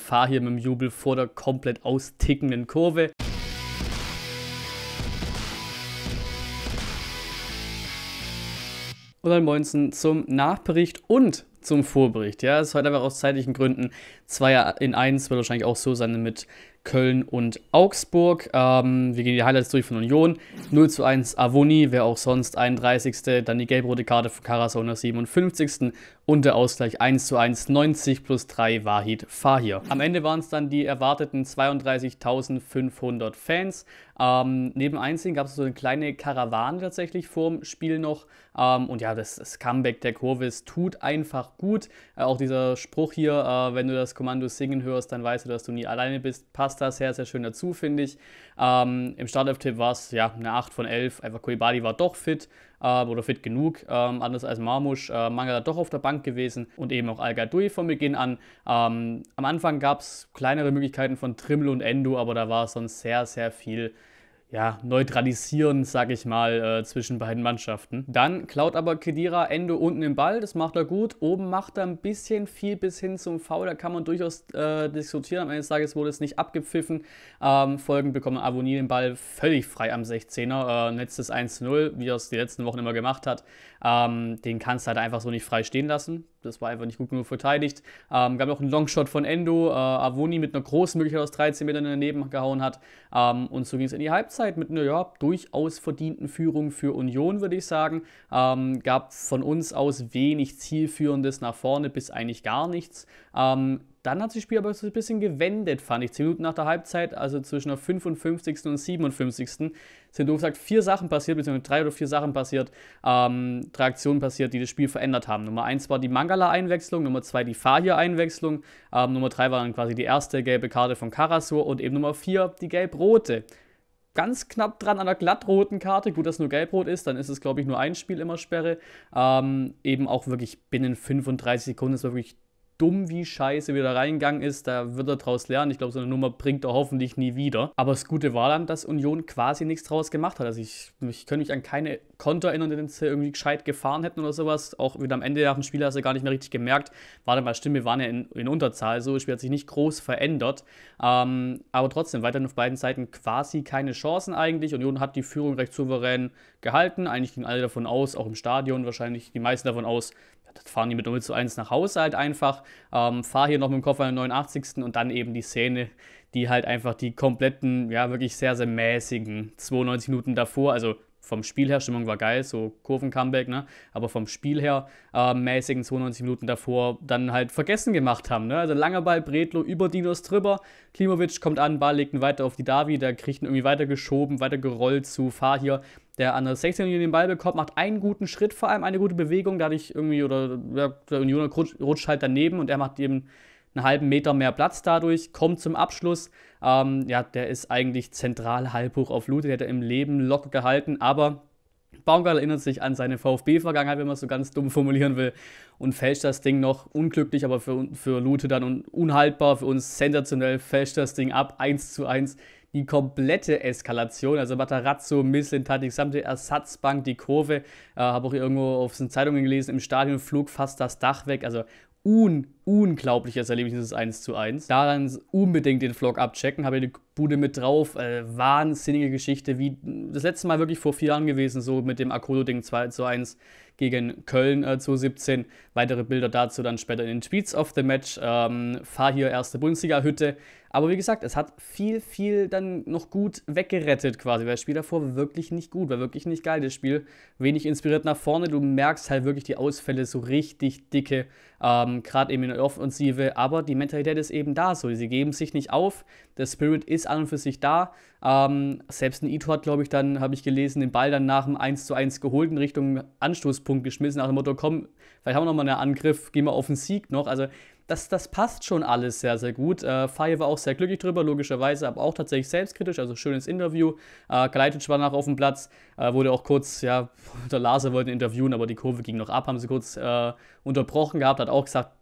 Gefahr hier mit dem Jubel vor der komplett austickenden Kurve. Und dann Moinsen zum Nachbericht und zum Vorbericht. Ja, es ist heute halt einfach aus zeitlichen Gründen. 2 in 1 wird wahrscheinlich auch so sein mit Köln und Augsburg. Ähm, wir gehen die Highlights durch von Union. 0 zu 1 Avoni, wer auch sonst 31. Dann die gelb-rote Karte für Karasa 57. Und der Ausgleich 1 zu 1, 90 plus 3 Wahid Fahir. Am Ende waren es dann die erwarteten 32.500 Fans. Ähm, neben Einzigen gab es so eine kleine Karawane tatsächlich vorm Spiel noch. Ähm, und ja, das, das Comeback der Kurve tut einfach mach gut. Äh, auch dieser Spruch hier, äh, wenn du das Kommando singen hörst, dann weißt du, dass du nie alleine bist, passt da sehr, sehr schön dazu, finde ich. Ähm, Im Startelf-Tipp war es ja eine 8 von 11. Einfach Kulibadi war doch fit ähm, oder fit genug, ähm, anders als Marmusch. Äh, Manga doch auf der Bank gewesen und eben auch al von Beginn an. Ähm, am Anfang gab es kleinere Möglichkeiten von Trimmel und Endo, aber da war es sonst sehr, sehr viel ja, neutralisieren, sag ich mal, äh, zwischen beiden Mannschaften. Dann klaut aber Kedira Endo unten im Ball, das macht er gut. Oben macht er ein bisschen viel bis hin zum V, da kann man durchaus äh, diskutieren. Am Ende des Tages wurde es nicht abgepfiffen. Ähm, folgend bekommt Avoni den Ball völlig frei am 16er. Äh, letztes 1-0, wie er es die letzten Wochen immer gemacht hat. Ähm, den kannst du halt einfach so nicht frei stehen lassen das war einfach nicht gut genug verteidigt. Ähm, gab noch einen Longshot von Endo, äh, Avoni mit einer großen Möglichkeit aus 13 Metern daneben gehauen hat. Ähm, und so ging es in die Halbzeit mit einer ja, durchaus verdienten Führung für Union, würde ich sagen. Ähm, gab von uns aus wenig zielführendes nach vorne bis eigentlich gar nichts. Ähm, dann hat sich das Spiel aber so ein bisschen gewendet, fand ich. Zehn Minuten nach der Halbzeit, also zwischen der 55. und 57. sind doof gesagt vier Sachen passiert, beziehungsweise drei oder vier Sachen passiert, ähm, drei Aktionen passiert, die das Spiel verändert haben. Nummer eins war die Mangala-Einwechslung, Nummer zwei die Fahir-Einwechslung, ähm, Nummer drei war dann quasi die erste gelbe Karte von Karasur und eben Nummer vier die gelb-rote ganz knapp dran an der glattroten Karte. Gut, dass nur gelbrot ist, dann ist es, glaube ich, nur ein Spiel immer Sperre. Ähm, eben auch wirklich binnen 35 Sekunden. Es wirklich dumm wie scheiße wieder reingegangen ist. Da wird er draus lernen. Ich glaube, so eine Nummer bringt er hoffentlich nie wieder. Aber das Gute war dann, dass Union quasi nichts draus gemacht hat. Also ich, ich könnte mich an keine Konter erinnern, die sie irgendwie gescheit gefahren hätten oder sowas. Auch wieder am Ende nach dem Spiel hast du gar nicht mehr richtig gemerkt. War dann mal stimmt, wir waren ja in, in, Unterzahl. So, das Spiel hat sich nicht groß verändert. Ähm, aber trotzdem, weiterhin auf beiden Seiten quasi keine Chancen eigentlich. Union hat die Führung recht souverän gehalten. Eigentlich gingen alle davon aus, auch im Stadion wahrscheinlich die meisten davon aus, das fahren die mit 0 zu 1 nach Hause halt einfach, ähm, fahre hier noch mit dem Koffer in den 89. und dann eben die Szene, die halt einfach die kompletten, ja, wirklich sehr, sehr mäßigen 92 Minuten davor, also vom Spiel her, Stimmung war geil, so Kurven-Comeback, ne? aber vom Spiel her äh, mäßigen 92 Minuten davor dann halt vergessen gemacht haben. Ne? Also langer Ball, Bredlo über Dinos drüber, Klimovic kommt an, Ball legt ihn weiter auf die Davi, der kriegt ihn irgendwie weiter geschoben, weiter gerollt zu Fahir, der an der 16 Linie den Ball bekommt, macht einen guten Schritt vor allem, eine gute Bewegung, dadurch irgendwie, oder ja, der Unioner rutscht halt daneben und er macht eben einen halben Meter mehr Platz dadurch, kommt zum Abschluss. Ähm, ja, der ist eigentlich zentral halb hoch auf Lute, der hat er im Leben locker gehalten, aber Baumgart erinnert sich an seine VfB-Vergangenheit, wenn man es so ganz dumm formulieren will, und fälscht das Ding noch unglücklich, aber für, für Lute dann un unhaltbar, für uns sensationell, fälscht das Ding ab, 1 zu 1. Die komplette Eskalation, also Matarazzo, Mislintat, die gesamte Ersatzbank, die Kurve, äh, habe auch irgendwo auf den Zeitungen gelesen, im Stadion flog fast das Dach weg, also un unglaubliches Erlebnis, dieses 1 zu 1. Da unbedingt den Vlog abchecken, habe die Bude mit drauf. Äh, wahnsinnige Geschichte, wie das letzte Mal wirklich vor vier Jahren gewesen, so mit dem Akolo-Ding 2 zu 1 gegen Köln äh, zu 17. Weitere Bilder dazu dann später in den Tweets of the Match. Ähm, fahr hier erste Bundesliga-Hütte. Aber wie gesagt, es hat viel, viel dann noch gut weggerettet quasi, weil das Spiel davor war wirklich nicht gut, war wirklich nicht geil, das Spiel. Wenig inspiriert nach vorne, du merkst halt wirklich die Ausfälle so richtig dicke, ähm, gerade eben in der Offensive, aber die Mentalität ist eben da so. Sie geben sich nicht auf, der Spirit ist an und für sich da. Ähm, selbst ein Ito hat, glaube ich, dann, habe ich gelesen, den Ball dann nach dem 1 zu 1 geholt in Richtung Anstoßpunkt geschmissen, nach dem Motto, komm, vielleicht haben wir nochmal einen Angriff, gehen wir auf den Sieg noch. Also das, das passt schon alles sehr, sehr gut. Äh, Faye war auch sehr glücklich drüber, logischerweise, aber auch tatsächlich selbstkritisch, also schönes Interview. Äh, Kleitic war nach auf dem Platz, äh, wurde auch kurz, ja, der Laser wollte interviewen, aber die Kurve ging noch ab, haben sie kurz äh, unterbrochen gehabt, hat auch gesagt,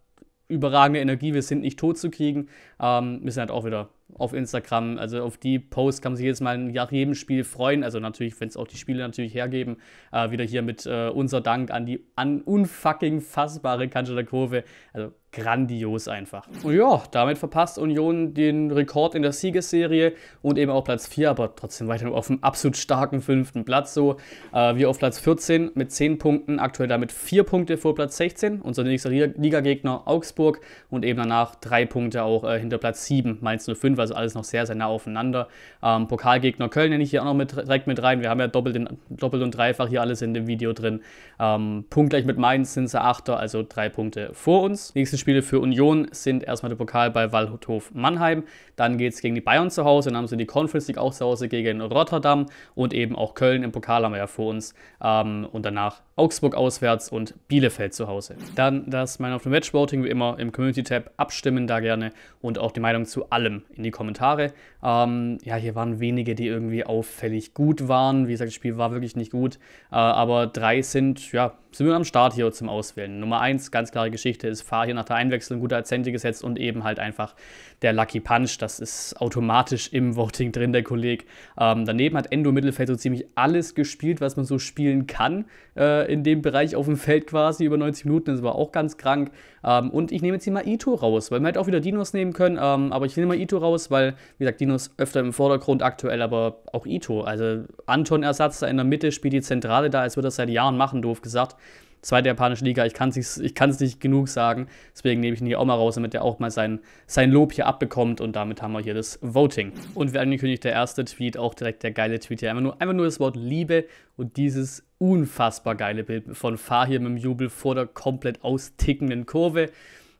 überragende Energie, wir sind nicht tot zu kriegen. Ähm, wir sind halt auch wieder auf Instagram, also auf die Posts kann man sich jedes Mal nach jedem Spiel freuen. Also natürlich, wenn es auch die Spiele natürlich hergeben, äh, wieder hier mit äh, unser Dank an die an unfucking fassbare Kanjada Kurve. Also grandios einfach. Und ja, damit verpasst Union den Rekord in der Siegesserie und eben auch Platz 4, aber trotzdem weiter auf dem absolut starken fünften Platz. So äh, wir auf Platz 14 mit 10 Punkten, aktuell damit 4 Punkte vor Platz 16, unser nächster Ligagegner Augsburg und eben danach 3 Punkte auch äh, hinter Platz 7, Mainz 05, also alles noch sehr, sehr nah aufeinander. Ähm, Pokalgegner Köln nenne ich hier auch noch mit, direkt mit rein. Wir haben ja doppelt, in, doppelt und dreifach hier alles in dem Video drin. Ähm, punktgleich mit Mainz sind sie Achter, also 3 Punkte vor uns. Nächste Spiele für Union sind erstmal der Pokal bei Waldhof Mannheim, dann geht es gegen die Bayern zu Hause, dann haben sie die Conference League auch zu Hause gegen Rotterdam und eben auch Köln im Pokal haben wir ja vor uns ähm, und danach Augsburg auswärts und Bielefeld zu Hause. Dann das Man of the Match Voting wie immer im Community Tab. Abstimmen da gerne und auch die Meinung zu allem in die Kommentare. Ähm, ja, hier waren wenige, die irgendwie auffällig gut waren. Wie gesagt, das Spiel war wirklich nicht gut. Äh, aber drei sind, ja, sind wir am Start hier zum Auswählen. Nummer eins, ganz klare Geschichte, ist Fahr hier nach der Einwechslung, gute Akzente gesetzt und eben halt einfach der Lucky Punch. Das ist automatisch im Voting drin, der Kolleg. Ähm, daneben hat Endo Mittelfeld so ziemlich alles gespielt, was man so spielen kann äh, in dem Bereich auf dem Feld quasi über 90 Minuten. Das war auch ganz krank. Ähm, und ich nehme jetzt hier mal Ito raus, weil man hätte auch wieder Dinos nehmen können. Ähm, aber ich nehme mal Ito raus, weil, wie gesagt, Dinos öfter im Vordergrund aktuell, aber auch Ito. Also Anton Ersatz da in der Mitte spielt die Zentrale da, als würde das seit Jahren machen, doof gesagt zweite japanische Liga. Ich kann es nicht, nicht, genug sagen. Deswegen nehme ich ihn hier auch mal raus, damit er auch mal sein, sein Lob hier abbekommt. Und damit haben wir hier das Voting. Und wie angekündigt, der erste Tweet, auch direkt der geile Tweet hier. Einfach nur, einfach nur das Wort Liebe und dieses unfassbar geile Bild von Fahr hier mit dem Jubel vor der komplett austickenden Kurve.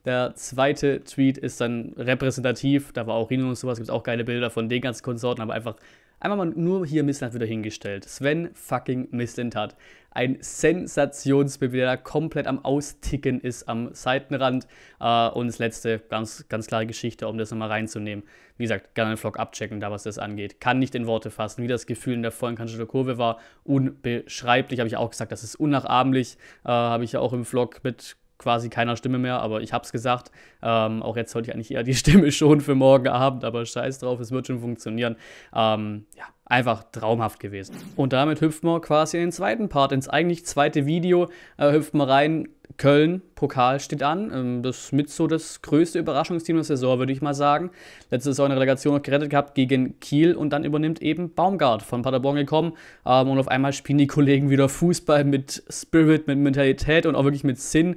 Der zweite Tweet ist dann repräsentativ. Da war auch Rino und sowas. Gibt es auch geile Bilder von den ganzen Konsorten, aber einfach Einmal mal nur hier Mislintat wieder hingestellt. Sven fucking Mislintat. Ein Sensationsbewegter, der komplett am Austicken ist am Seitenrand. Äh, und das letzte, ganz, ganz klare Geschichte, um das nochmal reinzunehmen. Wie gesagt, gerne den Vlog abchecken, da was das angeht. Kann nicht in Worte fassen, wie das Gefühl in der vollen Kanzler Kurve war. Unbeschreiblich, habe ich auch gesagt, das ist unnachahmlich. Äh, habe ich ja auch im Vlog mit quasi keiner Stimme mehr, aber ich hab's gesagt. Ähm, auch jetzt sollte ich eigentlich eher die Stimme schon für morgen Abend, aber scheiß drauf, es wird schon funktionieren. Ähm, ja, einfach traumhaft gewesen. Und damit hüpft man quasi in den zweiten Part, ins eigentlich zweite Video, äh, hüpfen wir rein. Köln, Pokal steht an. Ähm, das mit so das größte Überraschungsteam der Saison, würde ich mal sagen. Letzte Saison eine Relegation noch gerettet gehabt gegen Kiel und dann übernimmt eben Baumgart von Paderborn gekommen. Ähm, und auf einmal spielen die Kollegen wieder Fußball mit Spirit, mit Mentalität und auch wirklich mit Sinn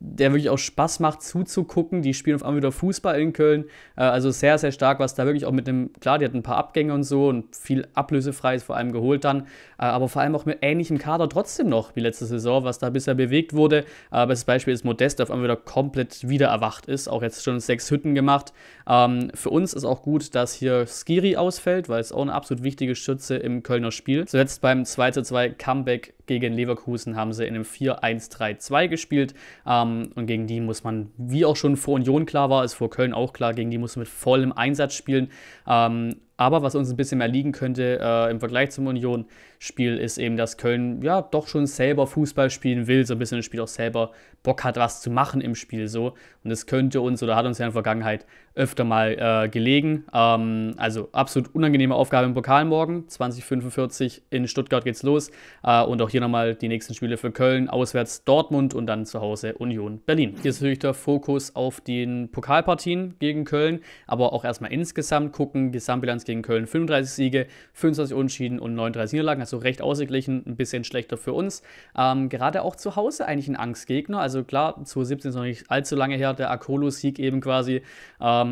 der wirklich auch Spaß macht zuzugucken. Die spielen auf einmal wieder Fußball in Köln. Äh, also sehr, sehr stark, was da wirklich auch mit dem, klar, die hatten ein paar Abgänge und so und viel Ablösefreies vor allem geholt dann, äh, aber vor allem auch mit ähnlichem Kader trotzdem noch wie letzte Saison, was da bisher bewegt wurde. Aber äh, das Beispiel ist Modest, der auf einmal wieder komplett wieder erwacht ist, auch jetzt schon sechs Hütten gemacht. Ähm, für uns ist auch gut, dass hier Skiri ausfällt, weil es auch eine absolut wichtige Schütze im Kölner Spiel. Zuletzt beim 2:2 Comeback gegen Leverkusen haben sie in einem 4-1-3-2 gespielt. Ähm, und gegen die muss man, wie auch schon vor Union klar war, ist vor Köln auch klar, gegen die muss man mit vollem Einsatz spielen. Ähm, aber was uns ein bisschen mehr liegen könnte äh, im Vergleich zum Union-Spiel, ist eben, dass Köln ja doch schon selber Fußball spielen will, so ein bisschen das Spiel auch selber Bock hat, was zu machen im Spiel so. Und das könnte uns oder hat uns ja in der Vergangenheit öfter mal äh, gelegen. Ähm, also absolut unangenehme Aufgabe im Pokal morgen. 2045 in Stuttgart geht's los. Äh, und auch hier nochmal die nächsten Spiele für Köln, auswärts Dortmund und dann zu Hause Union Berlin. Hier ist natürlich der Fokus auf den Pokalpartien gegen Köln, aber auch erstmal insgesamt gucken, Gesamtbilanz gegen Köln 35 Siege, 25 Unentschieden und 39 Niederlagen. Also recht ausgeglichen, ein bisschen schlechter für uns. Ähm, gerade auch zu Hause eigentlich ein Angstgegner. Also klar, 2017 ist noch nicht allzu lange her, der Akolo-Sieg eben quasi. Ähm,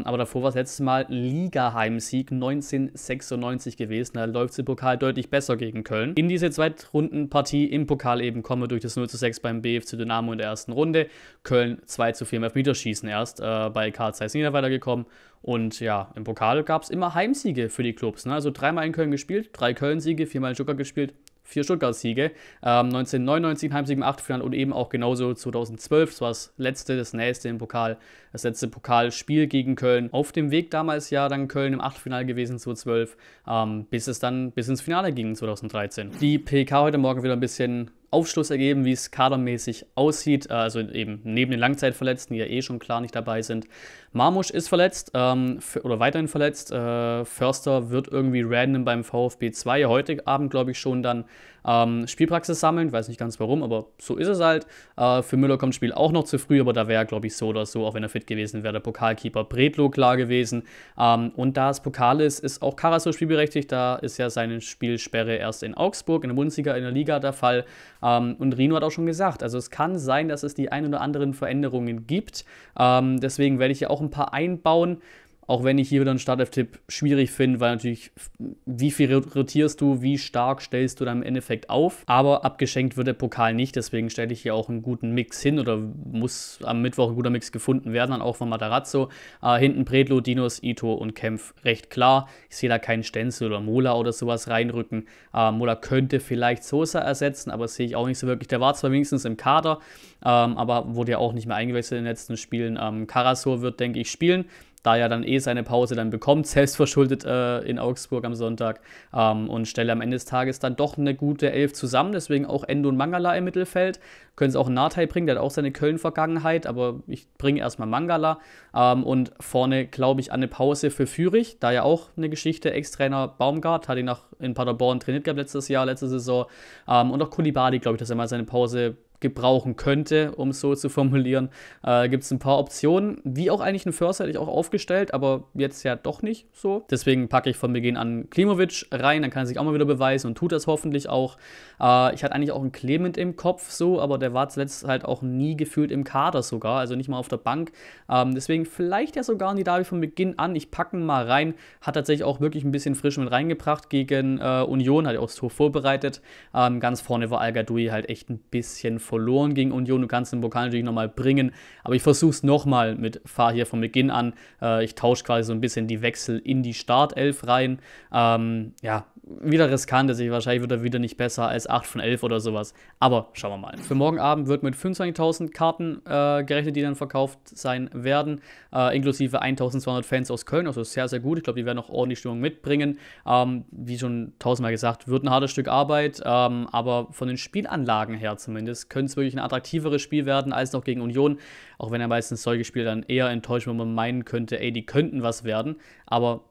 aber davor war es letztes Mal Ligaheim-Sieg 1996 gewesen. Da läuft es im Pokal deutlich besser gegen Köln. In diese Zweitrundenpartie im Pokal eben kommen wir durch das 0 zu 6 beim BFC Dynamo in der ersten Runde. Köln 2 zu 4 im Elfmeterschießen erst äh, bei Karl Zeiss Niederweiler gekommen und ja, im Pokal gab es immer Heimsiege für die Clubs. Ne? Also dreimal in Köln gespielt, drei Köln-Siege, viermal in Stuttgart gespielt, vier Stuttgart-Siege. Ähm, 1999 Heimsiege im Achtelfinale und eben auch genauso 2012. Das war das letzte, das nächste im Pokal, das letzte Pokalspiel gegen Köln. Auf dem Weg damals ja dann Köln im Achtelfinale gewesen, 2012, ähm, bis es dann bis ins Finale ging 2013. Die PK heute Morgen wieder ein bisschen Aufschluss ergeben, wie es kadermäßig aussieht. Äh, also eben neben den Langzeitverletzten, die ja eh schon klar nicht dabei sind. Marmusch ist verletzt ähm, oder weiterhin verletzt. Äh, Förster wird irgendwie random beim VfB 2 heute Abend, glaube ich, schon dann ähm, Spielpraxis sammeln, weiß nicht ganz warum, aber so ist es halt. Äh, für Müller kommt das Spiel auch noch zu früh, aber da wäre, glaube ich, so oder so, auch wenn er fit gewesen wäre, der Pokalkeeper Bredlo klar gewesen. Ähm, und da es Pokal ist, ist auch Karaso spielberechtigt. Da ist ja seine Spielsperre erst in Augsburg, in der Bundesliga, in der Liga der Fall. Ähm, und Rino hat auch schon gesagt, also es kann sein, dass es die ein oder anderen Veränderungen gibt. Ähm, deswegen werde ich ja auch ein paar einbauen. Auch wenn ich hier wieder einen Startelf-Tipp schwierig finde, weil natürlich, wie viel rotierst du, wie stark stellst du dann im Endeffekt auf. Aber abgeschenkt wird der Pokal nicht, deswegen stelle ich hier auch einen guten Mix hin oder muss am Mittwoch ein guter Mix gefunden werden, dann auch von Matarazzo. Äh, ah, hinten Predlo, Dinos, Ito und Kempf recht klar. Ich sehe da keinen Stenzel oder Mola oder sowas reinrücken. Äh, Mola könnte vielleicht Sosa ersetzen, aber sehe ich auch nicht so wirklich. Der war zwar wenigstens im Kader, ähm, aber wurde ja auch nicht mehr eingewechselt in den letzten Spielen. Ähm, Karasor wird, denke ich, spielen da er dann eh seine Pause dann bekommt, selbstverschuldet äh, in Augsburg am Sonntag ähm, und stelle am Ende des Tages dann doch eine gute Elf zusammen. Deswegen auch Endo und Mangala im Mittelfeld. Können es auch einen Natei bringen, der hat auch seine Köln-Vergangenheit, aber ich bringe erstmal Mangala ähm, und vorne, glaube ich, an eine Pause für Fürich, da ja auch eine Geschichte. Ex-Trainer Baumgart hat ihn nach, in Paderborn trainiert gehabt letztes Jahr, letzte Saison ähm, und auch Kulibadi, glaube ich, dass er mal seine Pause gebrauchen könnte, um es so zu formulieren, äh, gibt es ein paar Optionen. Wie auch eigentlich ein First hätte ich auch aufgestellt, aber jetzt ja doch nicht so. Deswegen packe ich von Beginn an Klimovic rein, dann kann er sich auch mal wieder beweisen und tut das hoffentlich auch. Äh, ich hatte eigentlich auch einen Clement im Kopf so, aber der war zuletzt halt auch nie gefühlt im Kader sogar, also nicht mal auf der Bank. Ähm, deswegen vielleicht ja sogar Nidavi von Beginn an. Ich packe ihn mal rein. Hat tatsächlich auch wirklich ein bisschen frisch mit reingebracht gegen äh, Union, hat ja auch das Tor vorbereitet. Ähm, ganz vorne war Al-Gadoui halt echt ein bisschen vor verloren gegen Union. Du kannst den Pokal natürlich nochmal bringen, aber ich versuche es nochmal mit Fahr hier von Beginn an. Äh, ich tausche quasi so ein bisschen die Wechsel in die Startelf rein. Ähm, ja, wieder riskant, deswegen wahrscheinlich wird er wieder nicht besser als 8 von 11 oder sowas. Aber schauen wir mal. Für morgen Abend wird mit 25.000 Karten äh, gerechnet, die dann verkauft sein werden, äh, inklusive 1.200 Fans aus Köln, also sehr, sehr gut. Ich glaube, die werden auch ordentlich Stimmung mitbringen. Ähm, wie schon tausendmal gesagt, wird ein hartes Stück Arbeit, ähm, aber von den Spielanlagen her zumindest könnte es wirklich ein attraktiveres Spiel werden als noch gegen Union, auch wenn er meistens solche Spiele dann eher enttäuscht, wenn man meinen könnte, ey, die könnten was werden, aber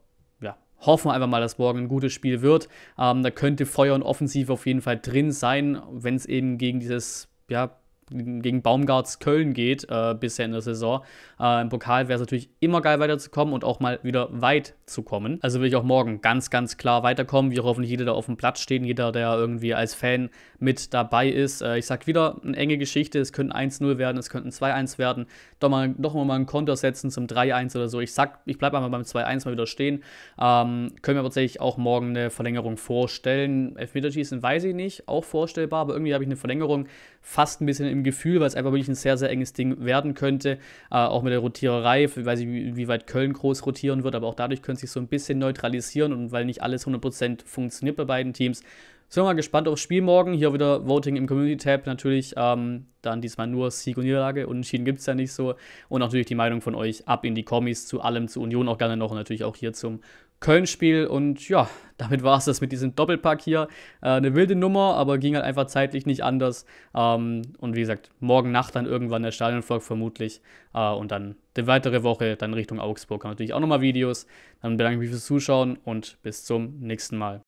hoffen wir einfach mal, dass morgen ein gutes Spiel wird. Ähm, da könnte Feuer und Offensive auf jeden Fall drin sein, wenn es eben gegen dieses ja, gegen Baumgarts Köln geht äh, bisher in der Saison. Äh, Im Pokal wäre es natürlich immer geil weiterzukommen und auch mal wieder weit zu kommen. Also will ich auch morgen ganz, ganz klar weiterkommen. Wir hoffentlich jeder, da auf dem Platz steht, jeder, der irgendwie als Fan mit dabei ist. Äh, ich sag wieder, eine enge Geschichte. Es könnten 1-0 werden, es könnten 2-1 werden. Doch mal, doch mal einen Konter setzen zum 3-1 oder so. Ich sag, ich bleibe einmal beim 2-1 mal wieder stehen. Ähm, können wir tatsächlich auch morgen eine Verlängerung vorstellen. Elfmeterschießen weiß ich nicht, auch vorstellbar, aber irgendwie habe ich eine Verlängerung fast ein bisschen im Gefühl, weil es einfach wirklich ein sehr, sehr enges Ding werden könnte. Äh, auch mit der Rotiererei, weiß ich, wie, wie weit Köln groß rotieren wird, aber auch dadurch könnte sich so ein bisschen neutralisieren und weil nicht alles 100% funktioniert bei beiden Teams. Sind wir mal gespannt aufs Spiel morgen. Hier wieder Voting im Community-Tab natürlich. Ähm, dann diesmal nur Sieg und Niederlage. Unentschieden gibt es ja nicht so. Und natürlich die Meinung von euch ab in die Kommis zu allem, zu Union auch gerne noch und natürlich auch hier zum Köln-Spiel. Und ja, damit war es das mit diesem Doppelpack hier. Äh, eine wilde Nummer, aber ging halt einfach zeitlich nicht anders. Ähm, und wie gesagt, morgen Nacht dann irgendwann der Stadionvlog vermutlich. Äh, und dann die weitere Woche dann Richtung Augsburg. Haben natürlich auch nochmal Videos. Dann bedanke ich mich fürs Zuschauen und bis zum nächsten Mal.